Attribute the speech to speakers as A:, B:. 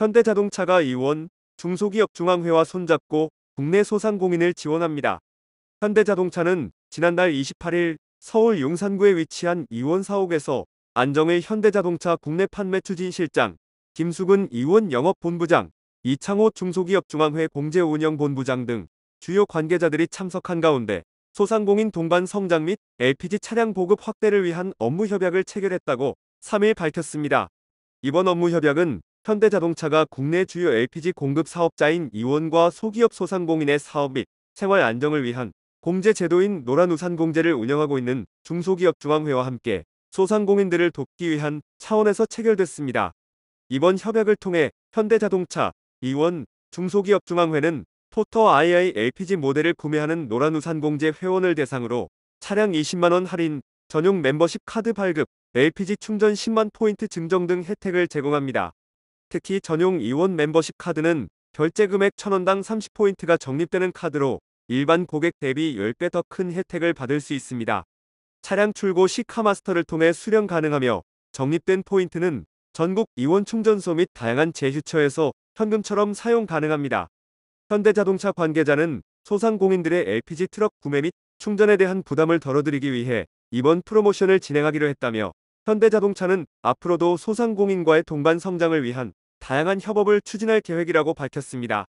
A: 현대자동차가 이원 중소기업 중앙회와 손잡고 국내 소상공인을 지원합니다. 현대자동차는 지난달 28일 서울 용산구에 위치한 이원 사옥에서 안정의 현대자동차 국내 판매 추진 실장, 김숙은 이원 영업본부장, 이창호 중소기업중앙회 공제운영본부장 등 주요 관계자들이 참석한 가운데 소상공인 동반 성장 및 LPG 차량 보급 확대를 위한 업무 협약을 체결했다고 3일 밝혔습니다. 이번 업무 협약은 현대자동차가 국내 주요 LPG 공급 사업자인 이원과 소기업 소상공인의 사업 및 생활 안정을 위한 공제 제도인 노란우산공제를 운영하고 있는 중소기업중앙회와 함께 소상공인들을 돕기 위한 차원에서 체결됐습니다. 이번 협약을 통해 현대자동차, 이원, 중소기업중앙회는 포터 II LPG 모델을 구매하는 노란우산공제 회원을 대상으로 차량 20만원 할인, 전용 멤버십 카드 발급, LPG 충전 10만 포인트 증정 등 혜택을 제공합니다. 특히 전용 이원 멤버십 카드는 결제 금액 1,000원당 30포인트가 적립되는 카드로 일반 고객 대비 10배 더 큰 혜택을 받을 수 있습니다. 차량 출고 시 카마스터를 통해 수령 가능하며 적립된 포인트는 전국 이원 충전소 및 다양한 제휴처에서 현금처럼 사용 가능합니다. 현대자동차 관계자는 소상공인들의 LPG 트럭 구매 및 충전에 대한 부담을 덜어드리기 위해 이번 프로모션을 진행하기로 했다며 현대자동차는 앞으로도 소상공인과의 동반 성장을 위한 다양한 협업을 추진할 계획이라고 밝혔습니다.